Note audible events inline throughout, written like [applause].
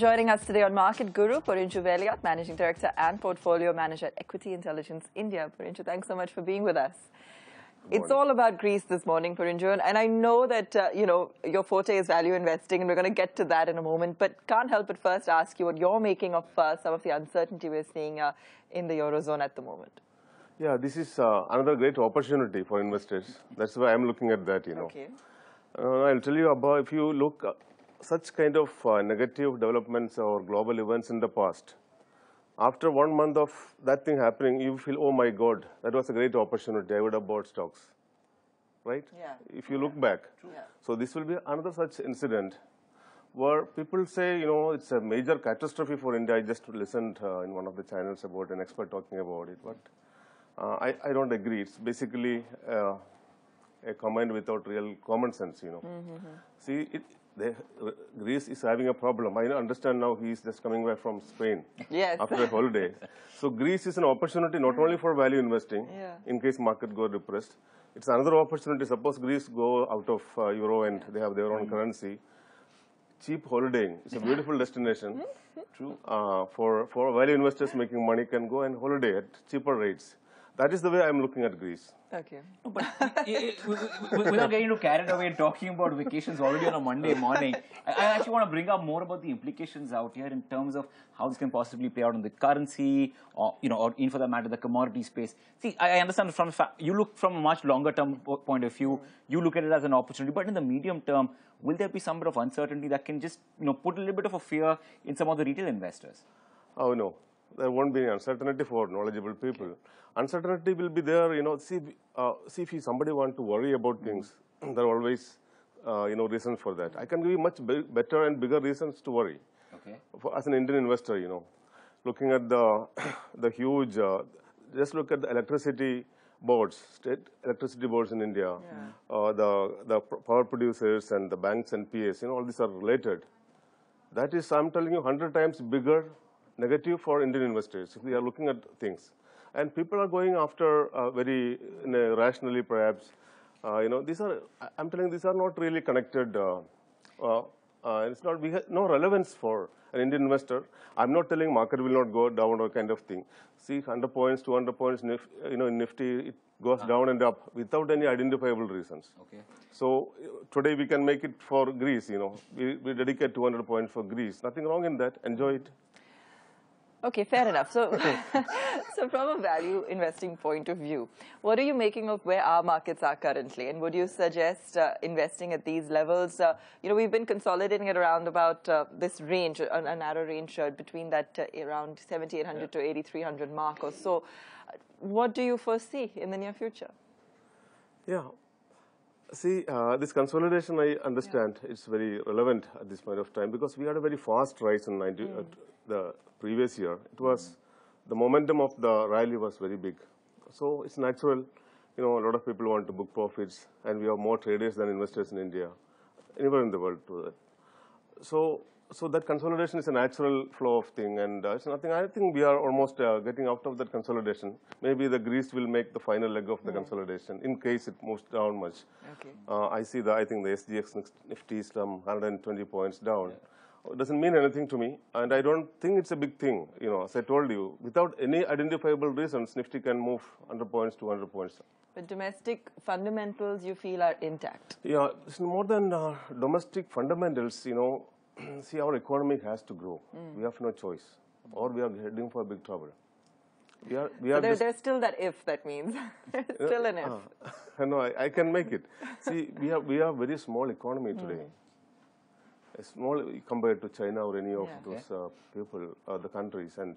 Joining us today on Market Guru, Purinchu Veliat, Managing Director and Portfolio Manager at Equity Intelligence India. Purinchu, thanks so much for being with us. It's all about Greece this morning, Purinju, and I know that, uh, you know, your forte is value investing, and we're going to get to that in a moment, but can't help but first ask you what you're making of uh, some of the uncertainty we're seeing uh, in the Eurozone at the moment. Yeah, this is uh, another great opportunity for investors. That's why I'm looking at that, you know. Okay. Uh, I'll tell you about, if you look uh, such kind of uh, negative developments or global events in the past, after one month of that thing happening, you feel, oh my God, that was a great opportunity. I would have bought stocks, right? Yeah. If you yeah. look back. Yeah. So this will be another such incident where people say, you know, it's a major catastrophe for India. I just listened uh, in one of the channels about an expert talking about it, but uh, I, I, don't agree. It's basically uh, a comment without real common sense, you know. Mm -hmm. See, it, uh, Greece is having a problem. I understand now he is just coming back from Spain yes. after a holiday. [laughs] So Greece is an opportunity not only for value investing yeah. in case market go depressed. It's another opportunity. Suppose Greece go out of uh, euro and they have their own mm-hmm. currency. Cheap holidaying. It's a beautiful [laughs] destination. Mm-hmm. True. Uh, for for value investors making money can go and holiday at cheaper rates. That is the way I'm looking at Greece. Okay. but without getting into carried away talking about vacations already on a Monday morning, I, actually want to bring up more about the implications out here in terms of how this can possibly play out on the currency or, you know, or in for that matter, the commodity space. See, I, I understand from you look from a much longer term point of view, you look at it as an opportunity, but in the medium term, will there be some bit of uncertainty that can just, you know, put a little bit of a fear in some of the retail investors? Oh, no there won't be any uncertainty for knowledgeable people. Okay. Uncertainty will be there, you know, see, uh, see if somebody want to worry about things, [clears throat] there are always, uh, you know, reasons for that. I can give you much be better and bigger reasons to worry. Okay. For, as an Indian investor, you know, looking at the, [clears throat] the huge, uh, just look at the electricity boards, state electricity boards in India, yeah. Uh, the, the power producers and the banks and PAs, you know, all these are related. That is, I'm telling you, 100 times bigger negative for Indian investors if are looking at things. And people are going after uh, very you know, rationally, perhaps. Uh, you know, these are, I'm telling you, these are not really connected. Uh, uh, uh, it's not, we have no relevance for an Indian investor. I'm not telling market will not go down or kind of thing. See, 100 points, 200 points, you know, in Nifty, it goes ah. down and up without any identifiable reasons. Okay. So today we can make it for Greece, you know. We, we dedicate 200 points for Greece. Nothing wrong in that. Enjoy it. Okay, fair enough. So, [laughs] [laughs] so from a value investing point of view, what are you making of where our markets are currently, and would you suggest uh, investing at these levels? Uh, you know, we've been consolidating at around about uh, this range, a, a, narrow range uh, between that uh, around 7,800 yeah. to 8,300 mark or so. Uh, what do you foresee in the near future? Yeah. See, this consolidation I understand yeah. it's very relevant at this point of time because we had a very fast rise in 90, mm. the previous year, it was the momentum of the rally was very big. So it's natural, you know, a lot of people want to book profits, and we have more traders than investors in India, anywhere in the world. So, so that consolidation is a natural flow of thing, and uh, it's nothing. I think we are almost uh, getting out of that consolidation. Maybe the Greece will make the final leg of the yeah. consolidation in case it moves down much. Okay. Uh, I see that. I think the SDX Nifty is from 120 points down. Yeah doesn't mean anything to me, and I don't think it's a big thing. You know, as I told you, without any identifiable reasons, Nifty can move 100 points, to 100 points. But domestic fundamentals, you feel, are intact. Yeah, it's more than uh, domestic fundamentals. You know, [clears throat] see, our economy has to grow. Mm. We have no choice, or we are heading for big trouble. We are, we so are there, there's still that if that means [laughs] still an uh, if. Uh, [laughs] no, I, I, can make it. see, we have we are very small economy hmm. today. Mm small compared to China or any of yeah. those uh, people, uh, the countries, and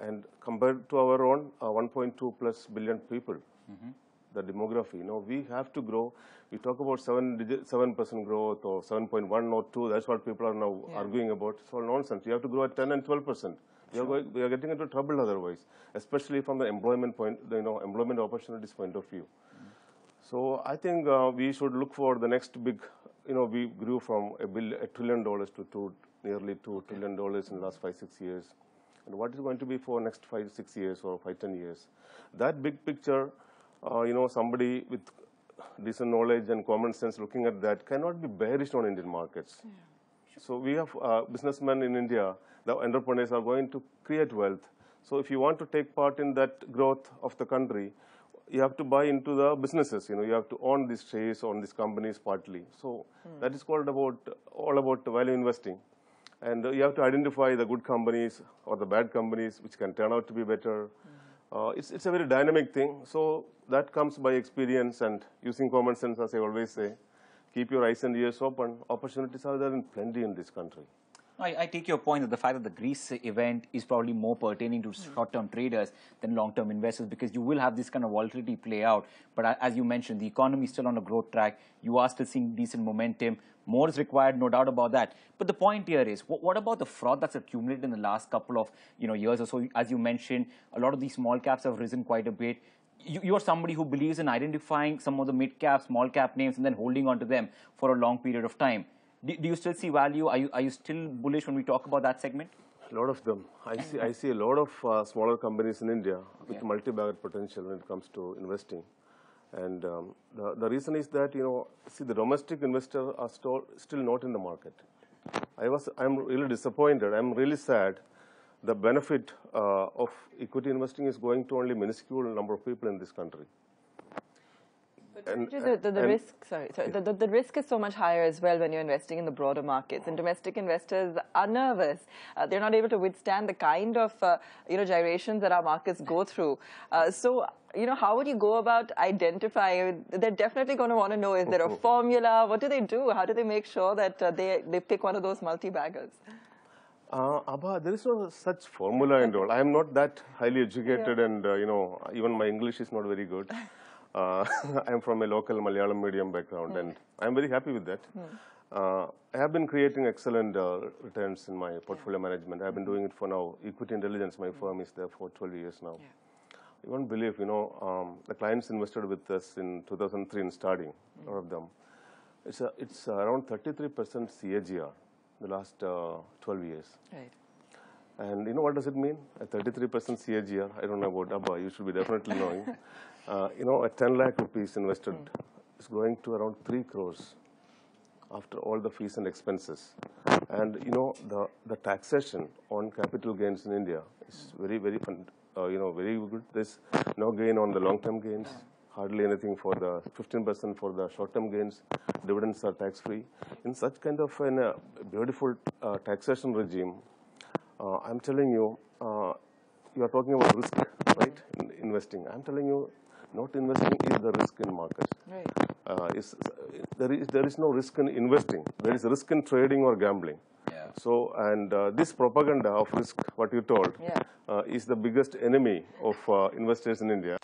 and compared to our own uh, 1.2 plus billion people, mm -hmm. the demography. You know, we have to grow. We talk about seven seven percent growth or 7.1 or two. That's what people are now yeah. arguing about. It's all nonsense. You have to grow at 10 and 12 percent. We are, going, we are getting into trouble otherwise, especially from the employment point, you know, employment opportunities point of view. Mm -hmm. So I think uh, we should look for the next big you know, we grew from a, a trillion dollars to two, nearly two trillion dollars in the last five, six years. And what is going to be for next five, six years or five, ten years? That big picture, uh, you know, somebody with decent knowledge and common sense looking at that cannot be bearish on Indian markets. Yeah. Sure. So we have uh, businessmen in India, the entrepreneurs are going to create wealth. So if you want to take part in that growth of the country, you have to buy into the businesses. You know, you have to own these shares, own these companies partly. So mm. that is called about all about value investing, and you have to identify the good companies or the bad companies which can turn out to be better. Mm. Uh, it's it's a very dynamic thing. So that comes by experience and using common sense, as I always say. Keep your eyes and ears open. Opportunities are there in plenty in this country. I, I, take your point that the fact that the Greece event is probably more pertaining to mm. short-term traders than long-term investors because you will have this kind of volatility play out. But as you mentioned, the economy is still on a growth track. You are still seeing decent momentum. More is required, no doubt about that. But the point here is, what, what, about the fraud that's accumulated in the last couple of you know years or so? As you mentioned, a lot of these small caps have risen quite a bit. You, you are somebody who believes in identifying some of the mid cap, small cap names, and then holding on to them for a long period of time. Do, do you still see value? Are you, are you still bullish when we talk about that segment? A lot of them. I see, I see a lot of uh, smaller companies in India with multi-bagger potential when it comes to investing. And um, the, the reason is that, you know, see the domestic investors are still, still not in the market. I was, I'm really disappointed. I'm really sad. The benefit uh, of equity investing is going to only minuscule number of people in this country and, the, the, the and risk, sorry, sorry yeah. the, the, risk is so much higher as well when you're investing in the broader markets. And domestic investors are nervous. Uh, they're not able to withstand the kind of, uh, you know, gyrations that our markets go through. Uh, so you know, how would you go about identifying? They're definitely going to want to know, is there a mm-hmm. formula? What do they do? How do they make sure that uh, they, they pick one of those multi-baggers? Uh, Abha, there is no such formula and all. I am not that highly educated yeah. and, uh, you know, even my English is not very good. [laughs] Uh, [laughs] I'm from a local Malayalam medium background, mm. and I'm very happy with that. Mm. Uh, I have been creating excellent uh, returns in my portfolio yeah. management. I've been mm-hmm. doing it for now. Equity Intelligence, my mm-hmm. firm is there for 12 years now. Yeah. You won't believe, you know, um, the clients invested with us in 2003 in starting, mm. of them. It's, a, it's around 33% CAGR the last uh, 12 years. Right. And you know what does it mean? A 33% CAGR, I don't know about ABBA, you should be definitely knowing. [laughs] Uh, you know, a 10 lakh rupees invested is going to around 3 crores after all the fees and expenses. And, you know, the, the taxation on capital gains in India is very, very, uh, you know, very good. There's no gain on the long-term gains, hardly anything for the 15% for the short-term gains. Dividends are tax-free. In such kind of an, uh, beautiful uh, taxation regime, uh, I'm telling you, uh, you are talking about risk, right, in investing. I'm telling you, not investing is the risk in markets. Right. Uh, is, there, is, there is no risk in investing. There is risk in trading or gambling. Yeah. So, and uh, this propaganda of risk, what you told, yeah. uh, is the biggest enemy of uh, investors in India.